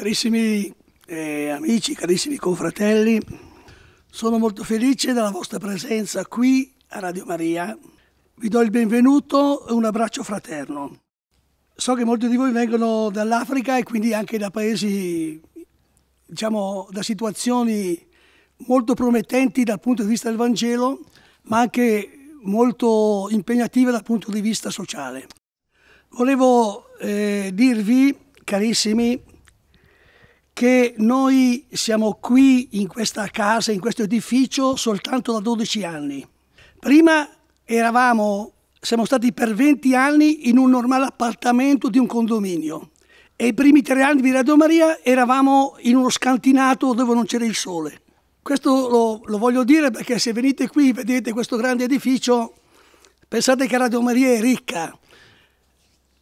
Carissimi eh, amici, carissimi confratelli, sono molto felice della vostra presenza qui a Radio Maria. Vi do il benvenuto e un abbraccio fraterno. So che molti di voi vengono dall'Africa e quindi anche da paesi, diciamo, da situazioni molto promettenti dal punto di vista del Vangelo, ma anche molto impegnative dal punto di vista sociale. Volevo eh, dirvi, carissimi, che noi siamo qui in questa casa, in questo edificio, soltanto da 12 anni. Prima eravamo, siamo stati per 20 anni in un normale appartamento di un condominio e i primi tre anni di Radio Maria eravamo in uno scantinato dove non c'era il sole. Questo lo, lo voglio dire perché se venite qui e vedete questo grande edificio, pensate che Radio Maria è ricca.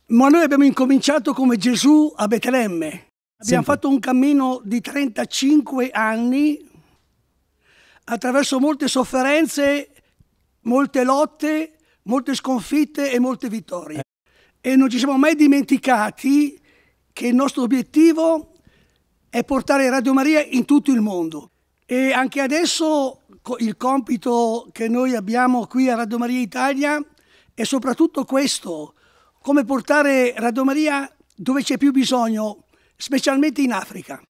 Ma noi abbiamo incominciato come Gesù a Betlemme, Abbiamo Sempre. fatto un cammino di 35 anni attraverso molte sofferenze, molte lotte, molte sconfitte e molte vittorie. E non ci siamo mai dimenticati che il nostro obiettivo è portare Radio Maria in tutto il mondo. E anche adesso il compito che noi abbiamo qui a Radio Maria Italia è soprattutto questo, come portare Radio Maria dove c'è più bisogno, specialmente in Africa.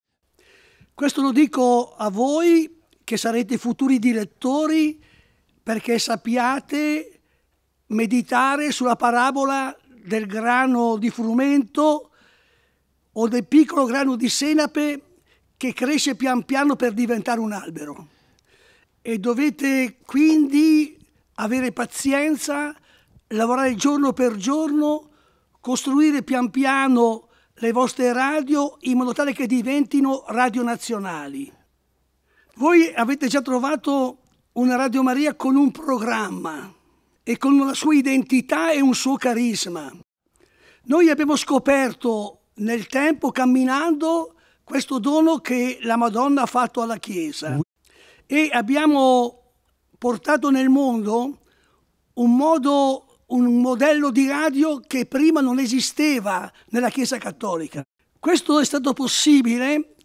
Questo lo dico a voi che sarete futuri direttori perché sappiate meditare sulla parabola del grano di frumento o del piccolo grano di senape che cresce pian piano per diventare un albero. E dovete quindi avere pazienza, lavorare giorno per giorno, costruire pian piano le vostre radio in modo tale che diventino radio nazionali. Voi avete già trovato una Radio Maria con un programma e con la sua identità e un suo carisma. Noi abbiamo scoperto nel tempo camminando questo dono che la Madonna ha fatto alla Chiesa e abbiamo portato nel mondo un modo un modello di radio che prima non esisteva nella Chiesa Cattolica. Questo è stato possibile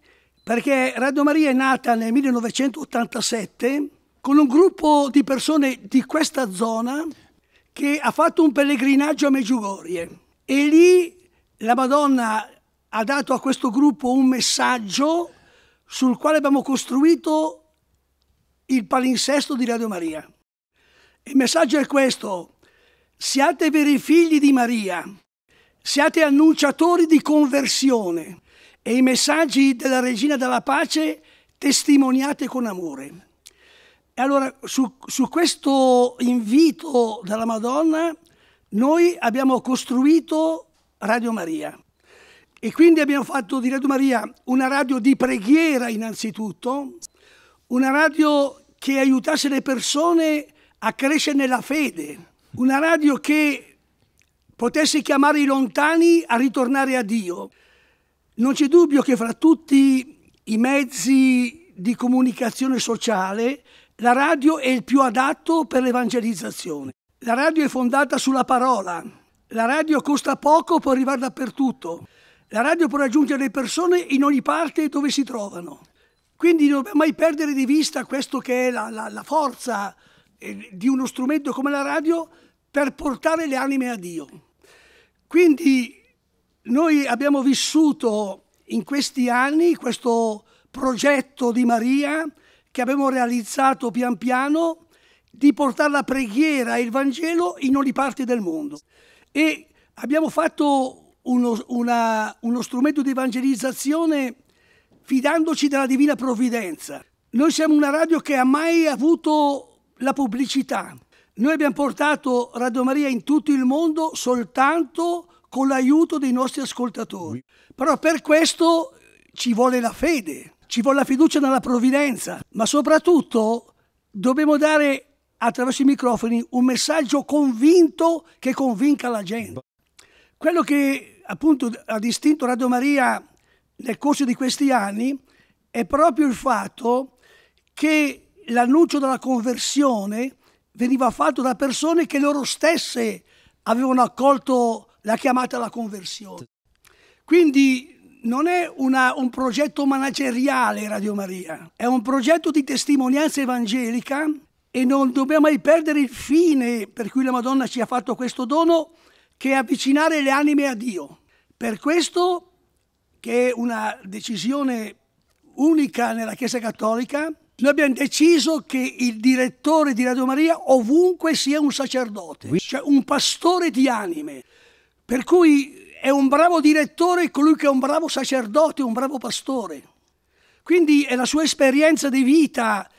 perché Radio Maria è nata nel 1987 con un gruppo di persone di questa zona che ha fatto un pellegrinaggio a Meggiugorie e lì la Madonna ha dato a questo gruppo un messaggio sul quale abbiamo costruito il palinsesto di Radio Maria. Il messaggio è questo, Siate veri figli di Maria, siate annunciatori di conversione e i messaggi della Regina della Pace testimoniate con amore. E allora su, su questo invito della Madonna noi abbiamo costruito Radio Maria. E quindi abbiamo fatto di Radio Maria una radio di preghiera innanzitutto, una radio che aiutasse le persone a crescere nella fede, una radio che potesse chiamare i lontani a ritornare a Dio. Non c'è dubbio che fra tutti i mezzi di comunicazione sociale la radio è il più adatto per l'evangelizzazione. La radio è fondata sulla parola, la radio costa poco, può arrivare dappertutto, la radio può raggiungere le persone in ogni parte dove si trovano. Quindi non dobbiamo mai perdere di vista questo che è la, la, la forza eh, di uno strumento come la radio per portare le anime a Dio. Quindi noi abbiamo vissuto in questi anni questo progetto di Maria che abbiamo realizzato pian piano di portare la preghiera e il Vangelo in ogni parte del mondo. E abbiamo fatto uno, una, uno strumento di evangelizzazione fidandoci della divina provvidenza. Noi siamo una radio che ha mai avuto la pubblicità. Noi abbiamo portato Radio Maria in tutto il mondo soltanto con l'aiuto dei nostri ascoltatori. Però per questo ci vuole la fede, ci vuole la fiducia nella provvidenza, ma soprattutto dobbiamo dare attraverso i microfoni un messaggio convinto che convinca la gente. Quello che appunto ha distinto Radio Maria nel corso di questi anni è proprio il fatto che l'annuncio della conversione veniva fatto da persone che loro stesse avevano accolto la chiamata alla conversione. Quindi non è una, un progetto manageriale Radio Maria, è un progetto di testimonianza evangelica e non dobbiamo mai perdere il fine per cui la Madonna ci ha fatto questo dono, che è avvicinare le anime a Dio. Per questo, che è una decisione unica nella Chiesa Cattolica, noi abbiamo deciso che il direttore di Radio Maria ovunque sia un sacerdote, cioè un pastore di anime. Per cui è un bravo direttore colui che è un bravo sacerdote, un bravo pastore. Quindi è la sua esperienza di vita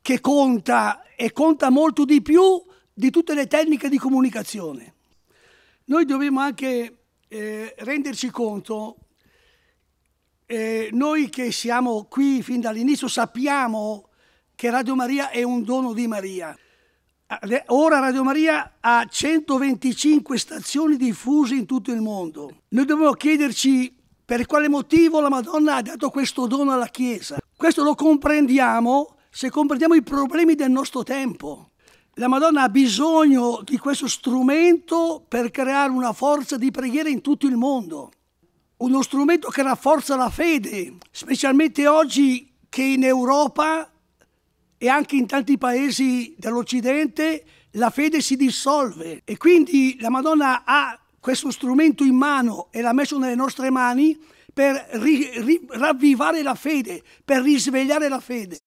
che conta e conta molto di più di tutte le tecniche di comunicazione. Noi dobbiamo anche eh, renderci conto eh, noi che siamo qui fin dall'inizio sappiamo che Radio Maria è un dono di Maria. Ora Radio Maria ha 125 stazioni diffuse in tutto il mondo. Noi dobbiamo chiederci per quale motivo la Madonna ha dato questo dono alla Chiesa. Questo lo comprendiamo se comprendiamo i problemi del nostro tempo. La Madonna ha bisogno di questo strumento per creare una forza di preghiera in tutto il mondo uno strumento che rafforza la fede, specialmente oggi che in Europa e anche in tanti paesi dell'Occidente la fede si dissolve e quindi la Madonna ha questo strumento in mano e l'ha messo nelle nostre mani per ri, ri, ravvivare la fede, per risvegliare la fede.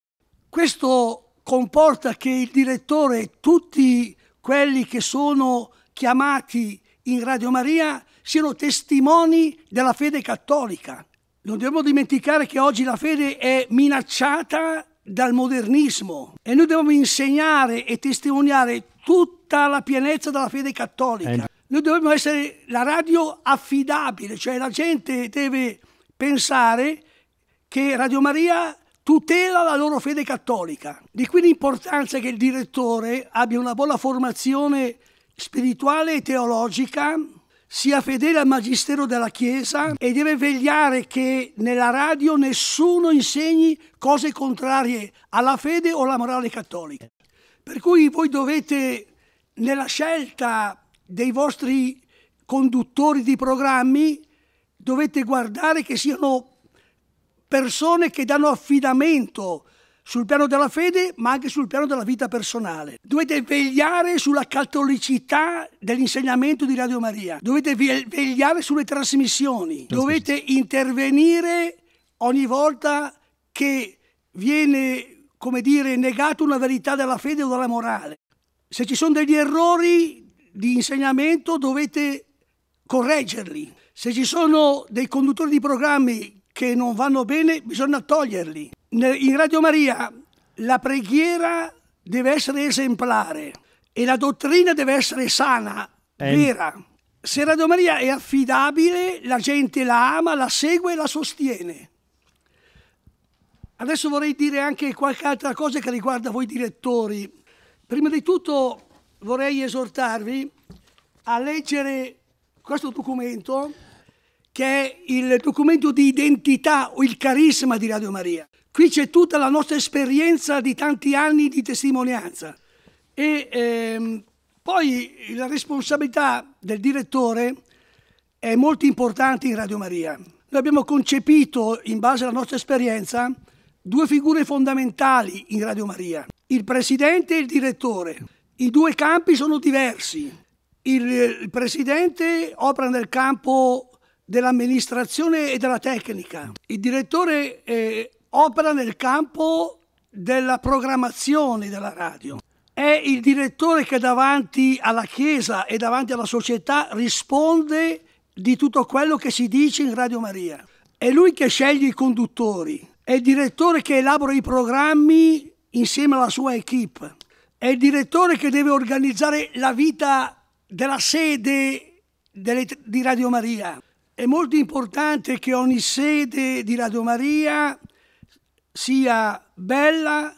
Questo comporta che il direttore e tutti quelli che sono chiamati in Radio Maria siano testimoni della fede cattolica. Non dobbiamo dimenticare che oggi la fede è minacciata dal modernismo e noi dobbiamo insegnare e testimoniare tutta la pienezza della fede cattolica. Noi dobbiamo essere la radio affidabile, cioè la gente deve pensare che Radio Maria tutela la loro fede cattolica. Di qui l'importanza che il direttore abbia una buona formazione spirituale e teologica sia fedele al magistero della Chiesa e deve vegliare che nella radio nessuno insegni cose contrarie alla fede o alla morale cattolica. Per cui voi dovete, nella scelta dei vostri conduttori di programmi, dovete guardare che siano persone che danno affidamento sul piano della fede ma anche sul piano della vita personale. Dovete vegliare sulla cattolicità dell'insegnamento di Radio Maria, dovete vegliare sulle trasmissioni, dovete intervenire ogni volta che viene, come dire, negata una verità della fede o della morale. Se ci sono degli errori di insegnamento dovete correggerli. Se ci sono dei conduttori di programmi che non vanno bene bisogna toglierli. In Radio Maria la preghiera deve essere esemplare e la dottrina deve essere sana, eh. vera. Se Radio Maria è affidabile, la gente la ama, la segue e la sostiene. Adesso vorrei dire anche qualche altra cosa che riguarda voi direttori. Prima di tutto vorrei esortarvi a leggere questo documento che è il documento di identità o il carisma di Radio Maria. Qui c'è tutta la nostra esperienza di tanti anni di testimonianza. E ehm, poi la responsabilità del direttore è molto importante in Radio Maria. Noi abbiamo concepito, in base alla nostra esperienza, due figure fondamentali in Radio Maria, il presidente e il direttore. I due campi sono diversi. Il, il presidente opera nel campo dell'amministrazione e della tecnica. Il direttore eh, opera nel campo della programmazione della radio. È il direttore che davanti alla Chiesa e davanti alla società risponde di tutto quello che si dice in Radio Maria. È lui che sceglie i conduttori, è il direttore che elabora i programmi insieme alla sua equip, è il direttore che deve organizzare la vita della sede delle, di Radio Maria è molto importante che ogni sede di Radio Maria sia bella,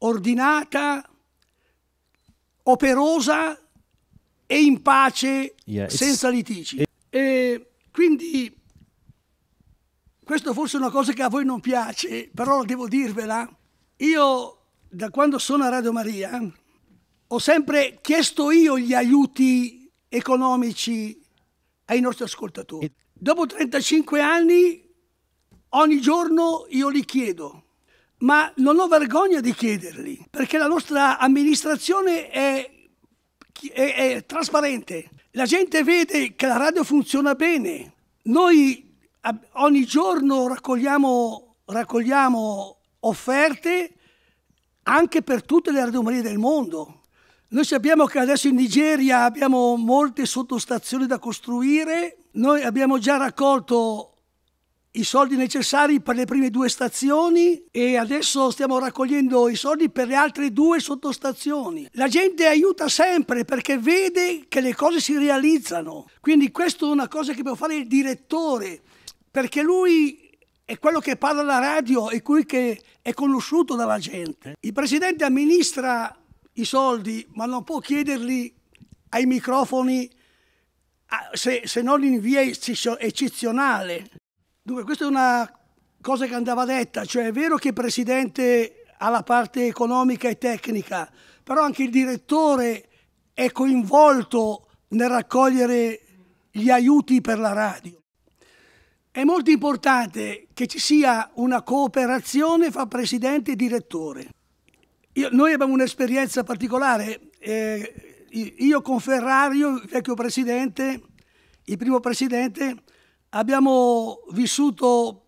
ordinata, operosa e in pace, yeah, senza litigi. E quindi questo forse è una cosa che a voi non piace, però devo dirvela. Io da quando sono a Radio Maria ho sempre chiesto io gli aiuti economici ai nostri ascoltatori. Dopo 35 anni, ogni giorno io li chiedo, ma non ho vergogna di chiederli, perché la nostra amministrazione è, è, è trasparente. La gente vede che la radio funziona bene. Noi ogni giorno raccogliamo, raccogliamo offerte anche per tutte le radiomarie del mondo noi sappiamo che adesso in Nigeria abbiamo molte sottostazioni da costruire, noi abbiamo già raccolto i soldi necessari per le prime due stazioni e adesso stiamo raccogliendo i soldi per le altre due sottostazioni. La gente aiuta sempre perché vede che le cose si realizzano. Quindi questa è una cosa che può fare il direttore, perché lui è quello che parla alla radio e cui che è conosciuto dalla gente. Il presidente amministra i soldi, ma non può chiederli ai microfoni se, se non in via eccezionale. Dunque, questa è una cosa che andava detta, cioè è vero che il Presidente ha la parte economica e tecnica, però anche il direttore è coinvolto nel raccogliere gli aiuti per la radio. È molto importante che ci sia una cooperazione fra Presidente e direttore. Io, noi abbiamo un'esperienza particolare. Eh, io con Ferrario, il vecchio presidente, il primo presidente, abbiamo vissuto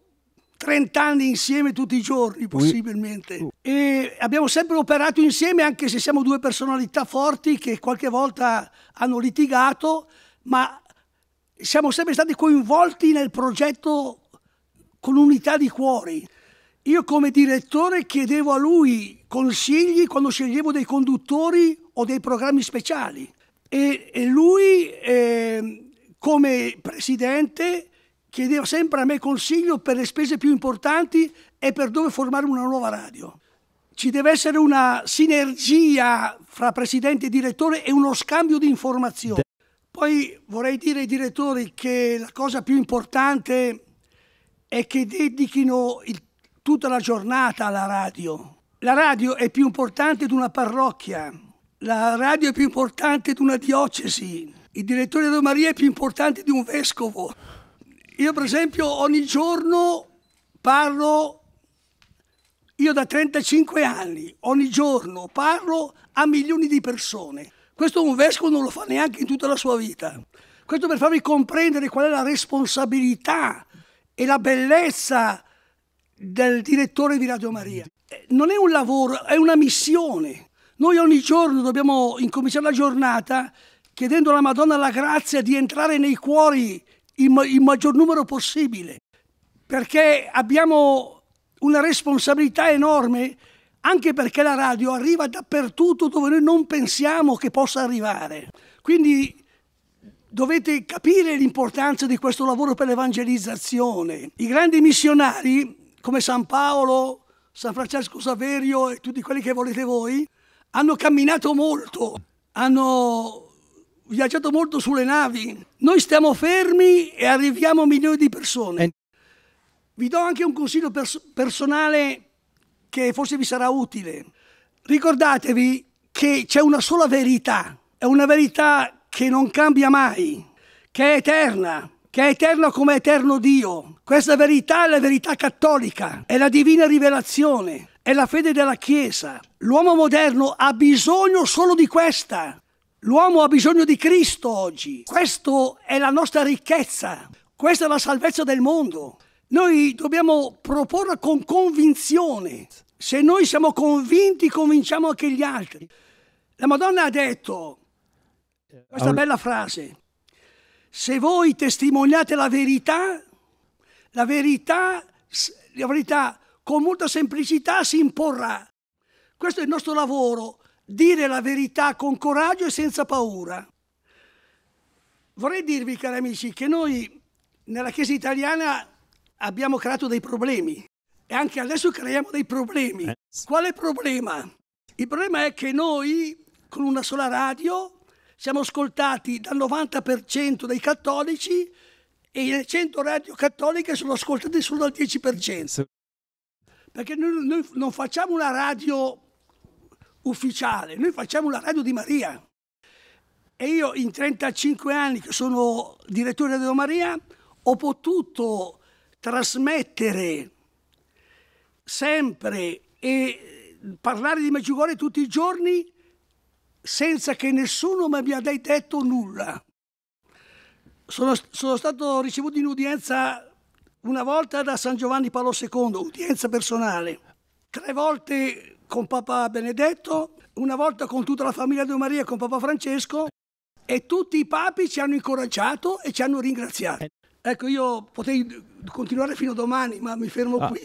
30 anni insieme tutti i giorni possibilmente uh. e abbiamo sempre operato insieme anche se siamo due personalità forti che qualche volta hanno litigato ma siamo sempre stati coinvolti nel progetto con unità di cuori. Io come direttore chiedevo a lui consigli quando sceglievo dei conduttori o dei programmi speciali. E, e lui, eh, come presidente, chiedeva sempre a me consiglio per le spese più importanti e per dove formare una nuova radio. Ci deve essere una sinergia fra presidente e direttore e uno scambio di informazioni. Poi vorrei dire ai direttori che la cosa più importante è che dedichino il, tutta la giornata alla radio. La radio è più importante di una parrocchia, la radio è più importante di una diocesi, il direttore della Maria è più importante di un vescovo. Io per esempio ogni giorno parlo, io da 35 anni, ogni giorno parlo a milioni di persone. Questo un vescovo non lo fa neanche in tutta la sua vita. Questo per farvi comprendere qual è la responsabilità e la bellezza del direttore di Radio Maria non è un lavoro, è una missione. Noi ogni giorno dobbiamo incominciare la giornata chiedendo alla Madonna la grazia di entrare nei cuori il, il maggior numero possibile, perché abbiamo una responsabilità enorme, anche perché la radio arriva dappertutto dove noi non pensiamo che possa arrivare. Quindi dovete capire l'importanza di questo lavoro per l'evangelizzazione. I grandi missionari come San Paolo, San Francesco Saverio e tutti quelli che volete voi, hanno camminato molto, hanno viaggiato molto sulle navi. Noi stiamo fermi e arriviamo a milioni di persone. Vi do anche un consiglio pers- personale che forse vi sarà utile. Ricordatevi che c'è una sola verità, è una verità che non cambia mai, che è eterna, che è eterno come eterno Dio. Questa verità è la verità cattolica, è la divina rivelazione, è la fede della Chiesa. L'uomo moderno ha bisogno solo di questa. L'uomo ha bisogno di Cristo oggi. Questa è la nostra ricchezza, questa è la salvezza del mondo. Noi dobbiamo proporla con convinzione. Se noi siamo convinti, convinciamo anche gli altri. La Madonna ha detto questa bella frase se voi testimoniate la verità, la verità, la verità con molta semplicità si imporrà. Questo è il nostro lavoro, dire la verità con coraggio e senza paura. Vorrei dirvi, cari amici, che noi nella Chiesa italiana abbiamo creato dei problemi e anche adesso creiamo dei problemi. Eh. Quale problema? Il problema è che noi con una sola radio siamo ascoltati dal 90% dei cattolici e le 100 radio cattoliche sono ascoltate solo dal 10%. Perché noi, noi non facciamo una radio ufficiale, noi facciamo la radio di Maria. E io in 35 anni che sono direttore di Radio Maria ho potuto trasmettere sempre e parlare di Medjugorje tutti i giorni senza che nessuno mi abbia detto nulla. Sono, sono stato ricevuto in udienza una volta da San Giovanni Paolo II, udienza personale, tre volte con Papa Benedetto, una volta con tutta la famiglia di Maria e con Papa Francesco e tutti i papi ci hanno incoraggiato e ci hanno ringraziato. Ecco, io potrei continuare fino a domani, ma mi fermo ah. qui,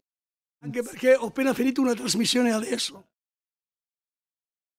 anche perché ho appena finito una trasmissione adesso.